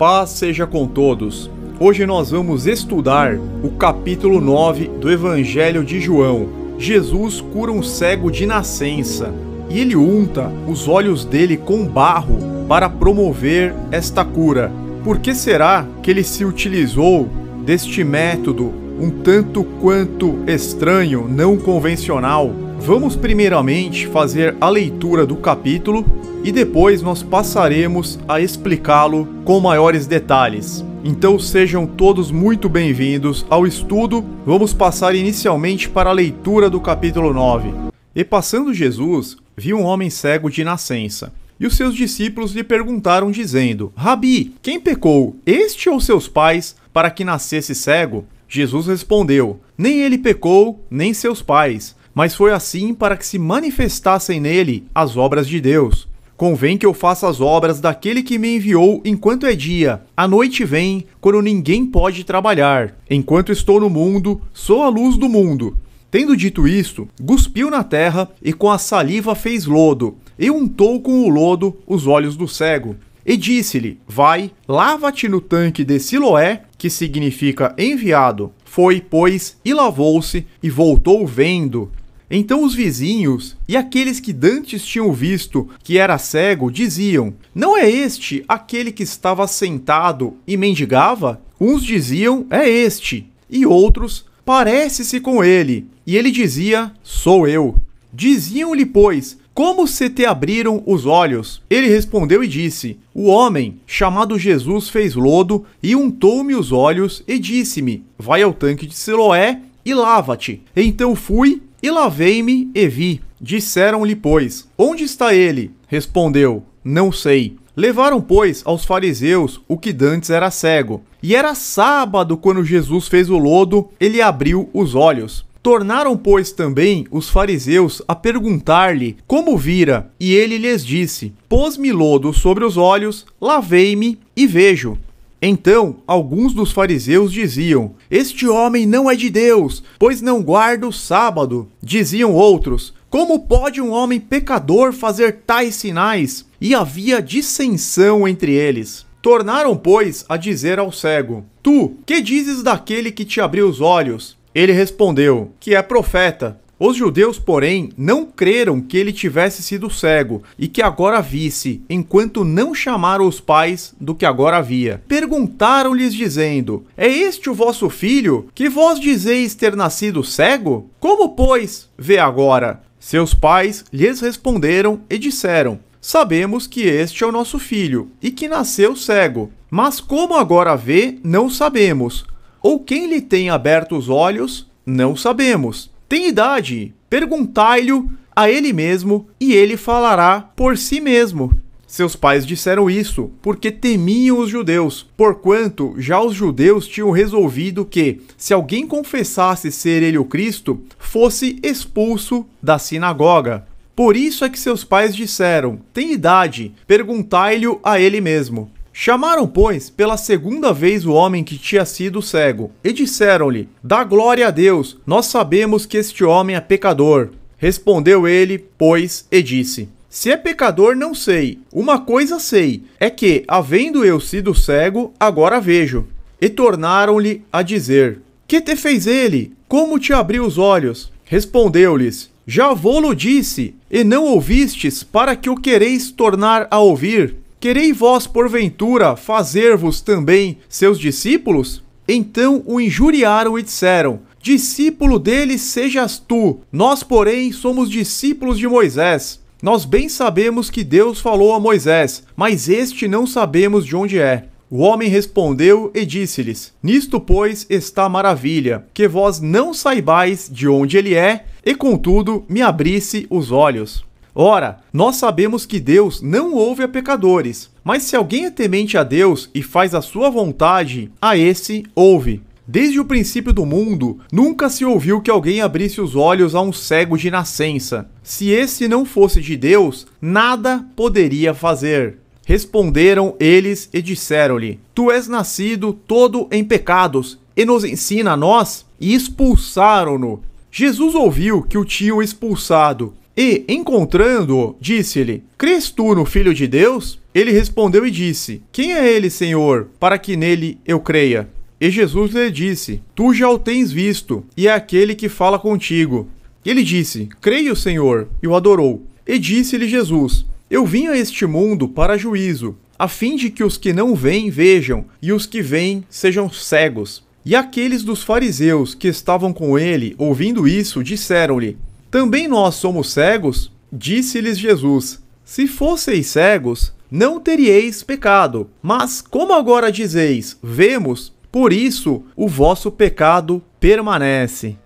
Paz seja com todos. Hoje nós vamos estudar o capítulo 9 do Evangelho de João. Jesus cura um cego de nascença e ele unta os olhos dele com barro para promover esta cura. Por que será que ele se utilizou deste método um tanto quanto estranho, não convencional? Vamos primeiramente fazer a leitura do capítulo e depois nós passaremos a explicá-lo com maiores detalhes. Então sejam todos muito bem-vindos ao estudo. Vamos passar inicialmente para a leitura do capítulo 9. E passando Jesus, viu um homem cego de nascença. E os seus discípulos lhe perguntaram, dizendo: Rabi, quem pecou, este ou seus pais, para que nascesse cego? Jesus respondeu: Nem ele pecou, nem seus pais mas foi assim para que se manifestassem nele as obras de Deus. Convém que eu faça as obras daquele que me enviou enquanto é dia. A noite vem, quando ninguém pode trabalhar. Enquanto estou no mundo, sou a luz do mundo. Tendo dito isto, cuspiu na terra e com a saliva fez lodo, e untou com o lodo os olhos do cego. E disse-lhe: Vai, lava-te no tanque de Siloé, que significa enviado. Foi, pois, e lavou-se, e voltou vendo. Então os vizinhos e aqueles que dantes tinham visto que era cego diziam: Não é este aquele que estava sentado e mendigava? Uns diziam: É este. E outros: Parece-se com ele. E ele dizia: Sou eu. Diziam-lhe, pois: Como se te abriram os olhos? Ele respondeu e disse: O homem, chamado Jesus, fez lodo e untou-me os olhos e disse-me: Vai ao tanque de Siloé e lava-te. Então fui e lavei me e vi. Disseram-lhe, pois, onde está ele? Respondeu, não sei. Levaram, pois, aos fariseus o que dantes era cego. E era sábado quando Jesus fez o lodo, ele abriu os olhos. Tornaram, pois, também os fariseus a perguntar-lhe como vira, e ele lhes disse: Pôs-me lodo sobre os olhos, lavei-me e vejo. Então, alguns dos fariseus diziam: Este homem não é de Deus, pois não guarda o sábado. Diziam outros: Como pode um homem pecador fazer tais sinais? E havia dissensão entre eles. Tornaram, pois, a dizer ao cego: Tu, que dizes daquele que te abriu os olhos? Ele respondeu: Que é profeta. Os judeus, porém, não creram que ele tivesse sido cego e que agora visse, enquanto não chamaram os pais do que agora havia. Perguntaram-lhes, dizendo: É este o vosso filho, que vós dizeis ter nascido cego? Como, pois, vê agora? Seus pais lhes responderam e disseram: Sabemos que este é o nosso filho e que nasceu cego. Mas como agora vê, não sabemos. Ou quem lhe tem aberto os olhos, não sabemos tem idade. Perguntai-lhe a ele mesmo, e ele falará por si mesmo. Seus pais disseram isso, porque temiam os judeus, porquanto já os judeus tinham resolvido que, se alguém confessasse ser ele o Cristo, fosse expulso da sinagoga. Por isso é que seus pais disseram: Tem idade, perguntai-lhe a ele mesmo. Chamaram, pois, pela segunda vez o homem que tinha sido cego, e disseram-lhe: Dá glória a Deus, nós sabemos que este homem é pecador. Respondeu ele, pois, e disse: Se é pecador, não sei. Uma coisa sei, é que, havendo eu sido cego, agora vejo. E tornaram-lhe a dizer: Que te fez ele? Como te abriu os olhos? Respondeu-lhes: Já vou-lo disse, e não ouvistes, para que o quereis tornar a ouvir? Querei vós, porventura, fazer-vos também seus discípulos? Então o injuriaram e disseram: Discípulo dele sejas tu, nós, porém, somos discípulos de Moisés. Nós bem sabemos que Deus falou a Moisés, mas este não sabemos de onde é. O homem respondeu e disse-lhes: Nisto, pois, está maravilha, que vós não saibais de onde ele é, e contudo me abrisse os olhos. Ora, nós sabemos que Deus não ouve a pecadores, mas se alguém é temente a Deus e faz a sua vontade, a esse ouve. Desde o princípio do mundo, nunca se ouviu que alguém abrisse os olhos a um cego de nascença. Se esse não fosse de Deus, nada poderia fazer. Responderam eles e disseram-lhe: Tu és nascido todo em pecados, e nos ensina a nós? E expulsaram-no. Jesus ouviu que o tinham expulsado e, encontrando-o, disse-lhe: Crês tu no Filho de Deus? Ele respondeu e disse: Quem é ele, Senhor, para que nele eu creia? E Jesus lhe disse: Tu já o tens visto, e é aquele que fala contigo. ele disse: Creio, Senhor, e o adorou. E disse-lhe Jesus: Eu vim a este mundo para juízo, a fim de que os que não veem vejam, e os que veem sejam cegos. E aqueles dos fariseus que estavam com ele, ouvindo isso, disseram-lhe: também nós somos cegos? Disse-lhes Jesus: Se fosseis cegos, não teríeis pecado. Mas como agora dizeis, vemos, por isso o vosso pecado permanece.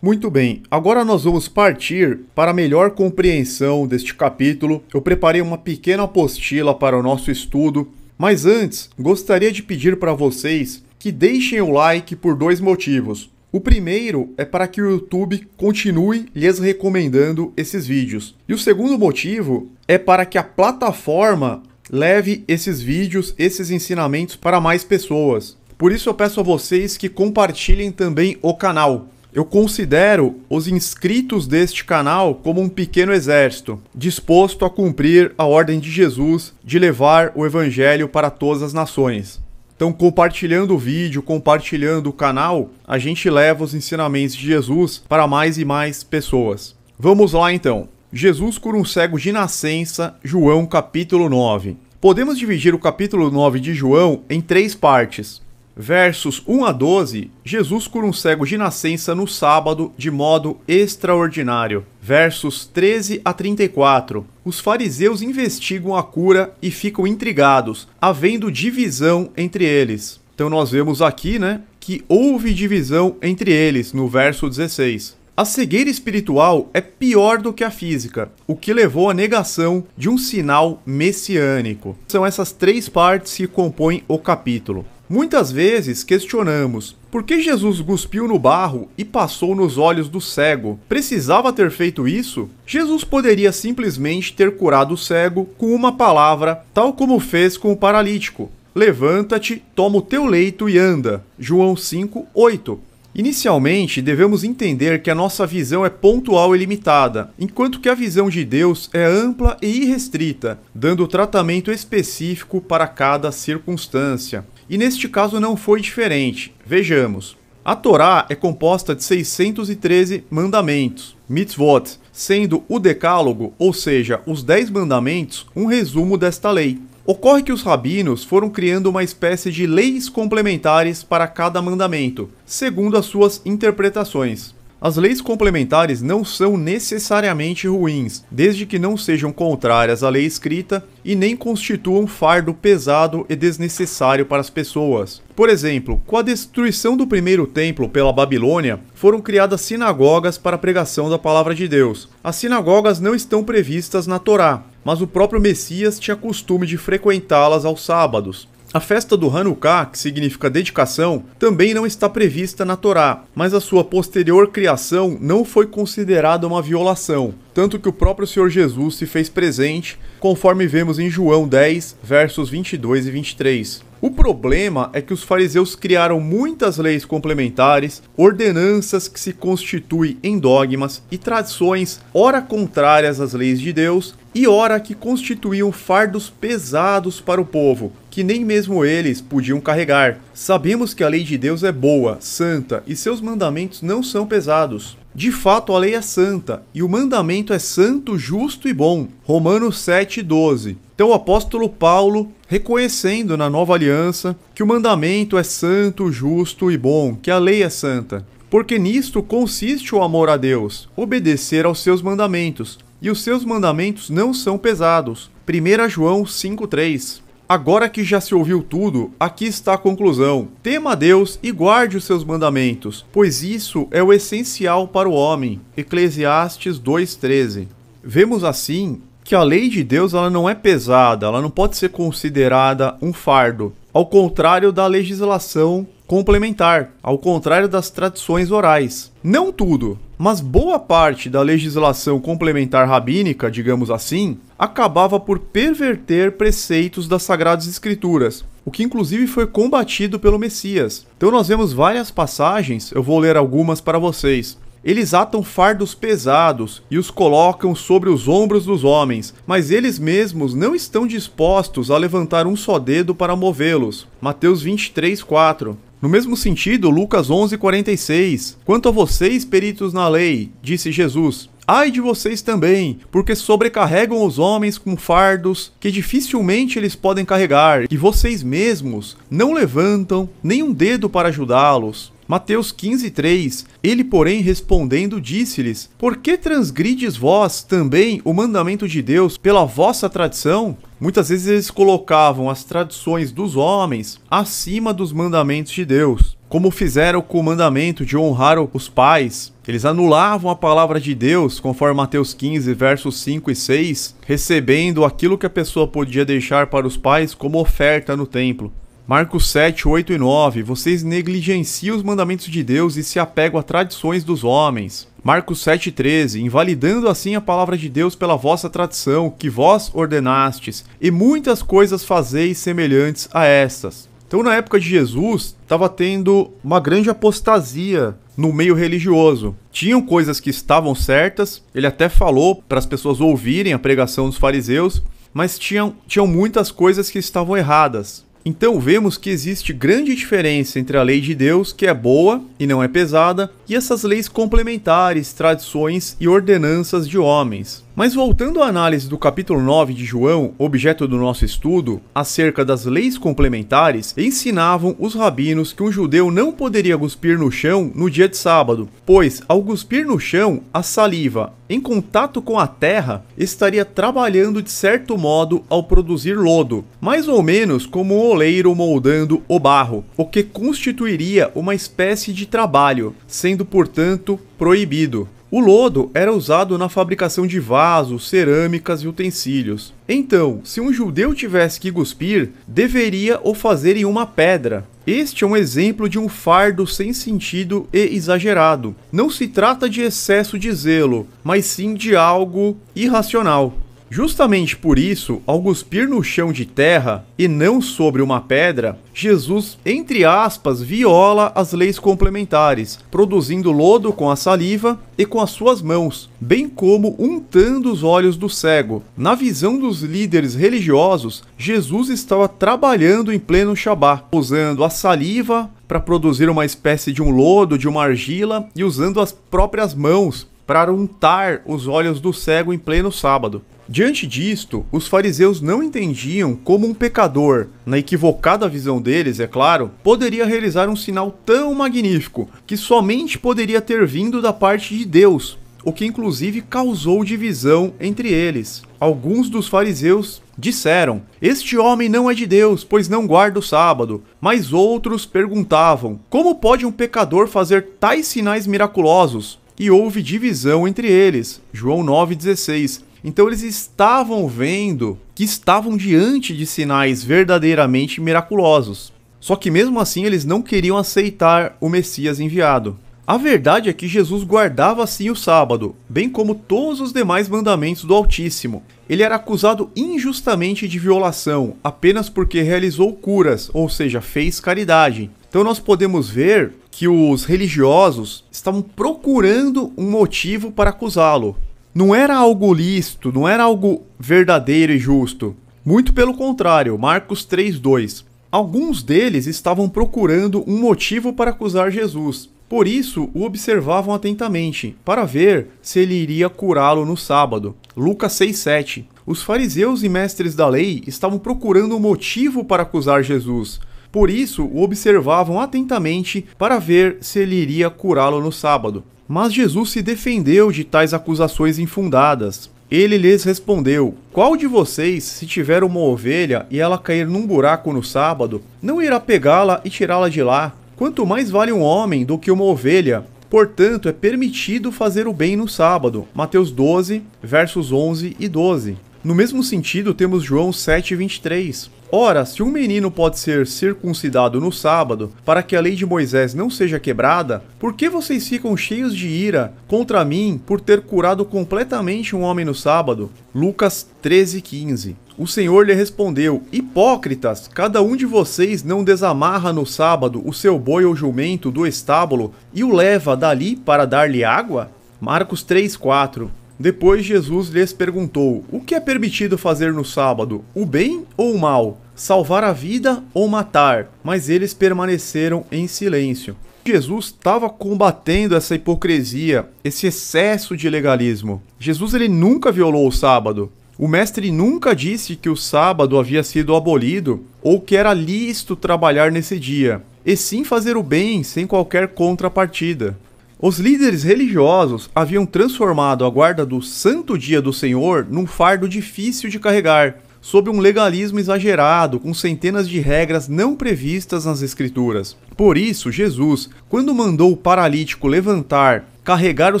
Muito bem, agora nós vamos partir para a melhor compreensão deste capítulo. Eu preparei uma pequena apostila para o nosso estudo, mas antes gostaria de pedir para vocês que deixem o like por dois motivos. O primeiro é para que o YouTube continue lhes recomendando esses vídeos. E o segundo motivo é para que a plataforma leve esses vídeos, esses ensinamentos para mais pessoas. Por isso eu peço a vocês que compartilhem também o canal. Eu considero os inscritos deste canal como um pequeno exército, disposto a cumprir a ordem de Jesus de levar o evangelho para todas as nações. Então, compartilhando o vídeo, compartilhando o canal, a gente leva os ensinamentos de Jesus para mais e mais pessoas. Vamos lá então. Jesus cura um cego de nascença, João capítulo 9. Podemos dividir o capítulo 9 de João em três partes versos 1 a 12, Jesus cura um cego de nascença no sábado de modo extraordinário. Versos 13 a 34. Os fariseus investigam a cura e ficam intrigados, havendo divisão entre eles. Então nós vemos aqui, né, que houve divisão entre eles no verso 16. A cegueira espiritual é pior do que a física, o que levou à negação de um sinal messiânico. São essas três partes que compõem o capítulo. Muitas vezes questionamos por que Jesus cuspiu no barro e passou nos olhos do cego? Precisava ter feito isso? Jesus poderia simplesmente ter curado o cego com uma palavra, tal como fez com o paralítico. Levanta-te, toma o teu leito e anda. João 5, 8. Inicialmente, devemos entender que a nossa visão é pontual e limitada, enquanto que a visão de Deus é ampla e irrestrita, dando tratamento específico para cada circunstância. E neste caso não foi diferente. Vejamos. A Torá é composta de 613 mandamentos, mitzvot, sendo o decálogo, ou seja, os 10 mandamentos, um resumo desta lei. Ocorre que os rabinos foram criando uma espécie de leis complementares para cada mandamento, segundo as suas interpretações. As leis complementares não são necessariamente ruins, desde que não sejam contrárias à lei escrita e nem constituam fardo pesado e desnecessário para as pessoas. Por exemplo, com a destruição do primeiro templo pela Babilônia, foram criadas sinagogas para a pregação da palavra de Deus. As sinagogas não estão previstas na Torá, mas o próprio Messias tinha costume de frequentá-las aos sábados. A festa do Hanukkah, que significa dedicação, também não está prevista na Torá, mas a sua posterior criação não foi considerada uma violação, tanto que o próprio Senhor Jesus se fez presente, conforme vemos em João 10, versos 22 e 23. O problema é que os fariseus criaram muitas leis complementares, ordenanças que se constituem em dogmas e tradições, ora contrárias às leis de Deus e ora que constituíam fardos pesados para o povo, que nem mesmo eles podiam carregar. Sabemos que a lei de Deus é boa, santa, e seus mandamentos não são pesados. De fato, a lei é santa, e o mandamento é santo, justo e bom. Romanos 7,12. Então, o apóstolo Paulo, reconhecendo na nova aliança que o mandamento é santo, justo e bom, que a lei é santa. Porque nisto consiste o amor a Deus, obedecer aos seus mandamentos, e os seus mandamentos não são pesados. 1 João 5,3 Agora que já se ouviu tudo, aqui está a conclusão. Tema a Deus e guarde os seus mandamentos, pois isso é o essencial para o homem. Eclesiastes 2:13. Vemos assim que a lei de Deus ela não é pesada, ela não pode ser considerada um fardo ao contrário da legislação complementar, ao contrário das tradições orais. Não tudo, mas boa parte da legislação complementar rabínica, digamos assim, acabava por perverter preceitos das Sagradas Escrituras, o que inclusive foi combatido pelo Messias. Então nós vemos várias passagens, eu vou ler algumas para vocês. Eles atam fardos pesados e os colocam sobre os ombros dos homens, mas eles mesmos não estão dispostos a levantar um só dedo para movê-los. Mateus 23, 4. No mesmo sentido, Lucas 11:46. Quanto a vocês, peritos na lei, disse Jesus, ai de vocês também, porque sobrecarregam os homens com fardos que dificilmente eles podem carregar, e vocês mesmos não levantam nenhum dedo para ajudá-los. Mateus 15, 3 Ele, porém, respondendo, disse-lhes: Por que transgrides vós também o mandamento de Deus pela vossa tradição? Muitas vezes eles colocavam as tradições dos homens acima dos mandamentos de Deus, como fizeram com o mandamento de honrar os pais. Eles anulavam a palavra de Deus, conforme Mateus 15, versos 5 e 6, recebendo aquilo que a pessoa podia deixar para os pais como oferta no templo. Marcos 7, 8 e 9. Vocês negligenciam os mandamentos de Deus e se apegam a tradições dos homens. Marcos 7,13, invalidando assim a palavra de Deus pela vossa tradição, que vós ordenastes, e muitas coisas fazeis semelhantes a estas. Então, na época de Jesus, estava tendo uma grande apostasia no meio religioso. Tinham coisas que estavam certas, ele até falou para as pessoas ouvirem a pregação dos fariseus, mas tinham, tinham muitas coisas que estavam erradas. Então vemos que existe grande diferença entre a lei de Deus, que é boa e não é pesada, e essas leis complementares, tradições e ordenanças de homens. Mas voltando à análise do capítulo 9 de João, objeto do nosso estudo, acerca das leis complementares, ensinavam os rabinos que um judeu não poderia cuspir no chão no dia de sábado, pois ao cuspir no chão, a saliva, em contato com a terra, estaria trabalhando de certo modo ao produzir lodo, mais ou menos como um oleiro moldando o barro, o que constituiria uma espécie de trabalho, sendo portanto proibido. O lodo era usado na fabricação de vasos, cerâmicas e utensílios. Então, se um judeu tivesse que cuspir, deveria o fazer em uma pedra. Este é um exemplo de um fardo sem sentido e exagerado. Não se trata de excesso de zelo, mas sim de algo irracional. Justamente por isso, ao cuspir no chão de terra e não sobre uma pedra, Jesus, entre aspas, viola as leis complementares, produzindo lodo com a saliva e com as suas mãos, bem como untando os olhos do cego. Na visão dos líderes religiosos, Jesus estava trabalhando em pleno Shabat, usando a saliva para produzir uma espécie de um lodo, de uma argila e usando as próprias mãos para untar os olhos do cego em pleno sábado. Diante disto, os fariseus não entendiam como um pecador, na equivocada visão deles, é claro, poderia realizar um sinal tão magnífico que somente poderia ter vindo da parte de Deus, o que inclusive causou divisão entre eles. Alguns dos fariseus disseram: Este homem não é de Deus, pois não guarda o sábado. Mas outros perguntavam: Como pode um pecador fazer tais sinais miraculosos? E houve divisão entre eles. João 9,16. Então eles estavam vendo que estavam diante de sinais verdadeiramente miraculosos. Só que mesmo assim eles não queriam aceitar o Messias enviado. A verdade é que Jesus guardava assim o sábado, bem como todos os demais mandamentos do Altíssimo. Ele era acusado injustamente de violação apenas porque realizou curas, ou seja, fez caridade. Então nós podemos ver que os religiosos estavam procurando um motivo para acusá-lo não era algo lícito, não era algo verdadeiro e justo. Muito pelo contrário, Marcos 3:2. Alguns deles estavam procurando um motivo para acusar Jesus. Por isso, o observavam atentamente, para ver se ele iria curá-lo no sábado. Lucas 6:7. Os fariseus e mestres da lei estavam procurando um motivo para acusar Jesus. Por isso, o observavam atentamente para ver se ele iria curá-lo no sábado. Mas Jesus se defendeu de tais acusações infundadas. Ele lhes respondeu: Qual de vocês, se tiver uma ovelha e ela cair num buraco no sábado, não irá pegá-la e tirá-la de lá? Quanto mais vale um homem do que uma ovelha? Portanto, é permitido fazer o bem no sábado. Mateus 12, versos 11 e 12. No mesmo sentido, temos João 7, 23. Ora, se um menino pode ser circuncidado no sábado, para que a lei de Moisés não seja quebrada, por que vocês ficam cheios de ira contra mim por ter curado completamente um homem no sábado? Lucas 13:15. O Senhor lhe respondeu: Hipócritas, cada um de vocês não desamarra no sábado o seu boi ou jumento do estábulo e o leva dali para dar-lhe água? Marcos 3:4. Depois Jesus lhes perguntou: O que é permitido fazer no sábado, o bem ou o mal? Salvar a vida ou matar? Mas eles permaneceram em silêncio. Jesus estava combatendo essa hipocrisia, esse excesso de legalismo. Jesus ele nunca violou o sábado. O mestre nunca disse que o sábado havia sido abolido ou que era lícito trabalhar nesse dia, e sim fazer o bem sem qualquer contrapartida. Os líderes religiosos haviam transformado a guarda do Santo Dia do Senhor num fardo difícil de carregar, sob um legalismo exagerado com centenas de regras não previstas nas Escrituras. Por isso, Jesus, quando mandou o paralítico levantar, carregar o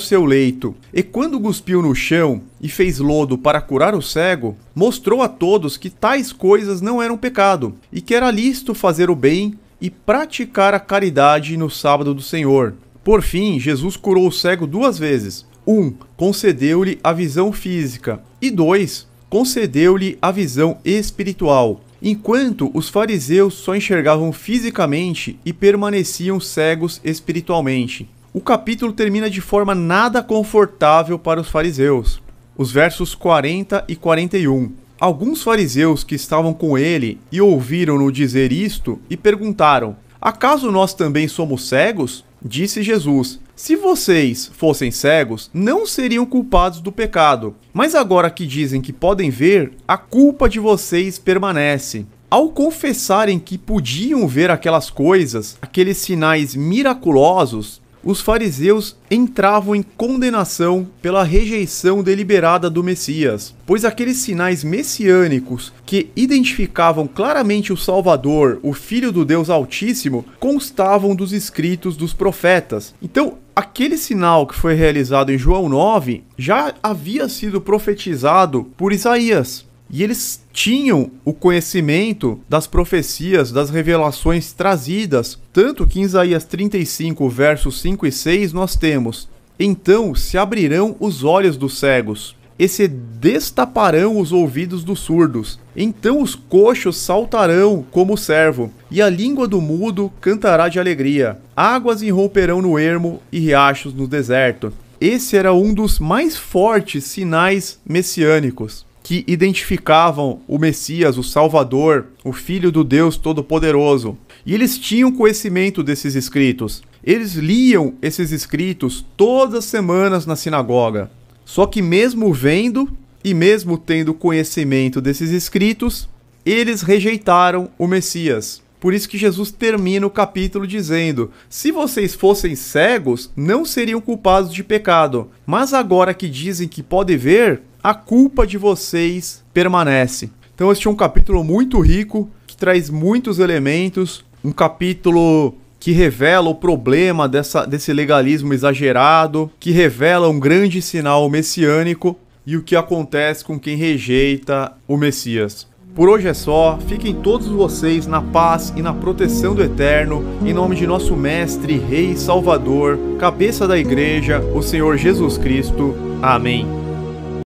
seu leito, e quando cuspiu no chão e fez lodo para curar o cego, mostrou a todos que tais coisas não eram pecado e que era lícito fazer o bem e praticar a caridade no sábado do Senhor. Por fim, Jesus curou o cego duas vezes. Um, concedeu-lhe a visão física, e dois, concedeu-lhe a visão espiritual. Enquanto os fariseus só enxergavam fisicamente e permaneciam cegos espiritualmente. O capítulo termina de forma nada confortável para os fariseus. Os versos 40 e 41. Alguns fariseus que estavam com ele e ouviram-no dizer isto e perguntaram: Acaso nós também somos cegos? Disse Jesus: Se vocês fossem cegos, não seriam culpados do pecado. Mas agora que dizem que podem ver, a culpa de vocês permanece. Ao confessarem que podiam ver aquelas coisas, aqueles sinais miraculosos, os fariseus entravam em condenação pela rejeição deliberada do Messias, pois aqueles sinais messiânicos que identificavam claramente o Salvador, o Filho do Deus Altíssimo, constavam dos escritos dos profetas. Então, aquele sinal que foi realizado em João 9 já havia sido profetizado por Isaías. E eles tinham o conhecimento das profecias, das revelações trazidas, tanto que em Isaías 35, versos 5 e 6, nós temos: Então se abrirão os olhos dos cegos, e se destaparão os ouvidos dos surdos. Então os coxos saltarão como o servo, e a língua do mudo cantará de alegria. Águas irromperão no ermo e riachos no deserto. Esse era um dos mais fortes sinais messiânicos que identificavam o Messias, o Salvador, o Filho do Deus Todo-Poderoso. E eles tinham conhecimento desses escritos. Eles liam esses escritos todas as semanas na sinagoga. Só que, mesmo vendo e mesmo tendo conhecimento desses escritos, eles rejeitaram o Messias. Por isso que Jesus termina o capítulo dizendo: Se vocês fossem cegos, não seriam culpados de pecado. Mas agora que dizem que podem ver, a culpa de vocês permanece. Então, este é um capítulo muito rico, que traz muitos elementos, um capítulo que revela o problema dessa, desse legalismo exagerado, que revela um grande sinal messiânico e o que acontece com quem rejeita o Messias. Por hoje é só, fiquem todos vocês na paz e na proteção do Eterno, em nome de nosso Mestre, Rei e Salvador, cabeça da Igreja, o Senhor Jesus Cristo. Amém.